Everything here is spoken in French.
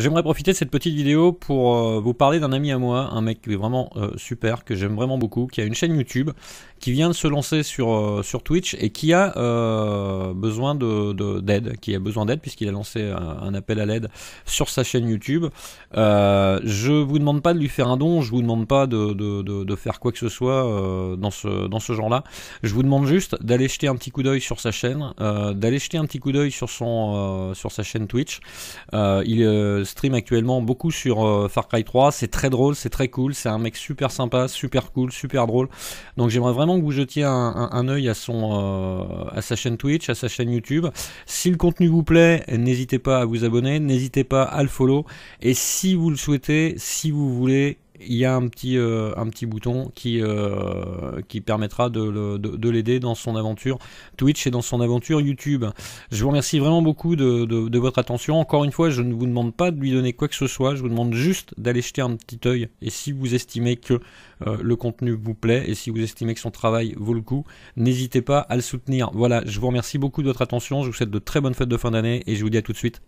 J'aimerais profiter de cette petite vidéo pour euh, vous parler d'un ami à moi, un mec qui est vraiment euh, super, que j'aime vraiment beaucoup, qui a une chaîne YouTube, qui vient de se lancer sur, euh, sur Twitch et qui a besoin de, d'aide, qui a besoin d'aide puisqu'il a lancé un, appel à l'aide sur sa chaîne YouTube. je vous demande pas de lui faire un don, je vous demande pas de, faire quoi que ce soit dans ce, dans ce genre-là. Je vous demande juste d'aller jeter un petit coup d'œil sur sa chaîne, d'aller jeter un petit coup d'œil sur, son sur sa chaîne Twitch. il stream actuellement beaucoup sur euh, Far Cry 3. C'est très drôle, c'est très cool. C'est un mec super sympa, super cool, super drôle. Donc j'aimerais vraiment que vous jetiez un, oeil à, son, euh, à sa chaîne Twitch, à sa chaîne YouTube. Si le contenu vous plaît, n'hésitez pas à vous abonner, n'hésitez pas à le follow. Et si vous le souhaitez, si vous voulez il y a un petit, euh, un petit bouton qui, euh, qui permettra de, l'aider dans son aventure Twitch et dans son aventure YouTube. Je vous remercie vraiment beaucoup de, votre attention. Encore une fois, je ne vous demande pas de lui donner quoi que ce soit, je vous demande juste d'aller jeter un petit œil et si vous estimez que euh, le contenu vous plaît et si vous estimez que son travail vaut le coup, n'hésitez pas à le soutenir. Voilà, je vous remercie beaucoup de votre attention, je vous souhaite de très bonnes fêtes de fin d'année et je vous dis à tout de suite.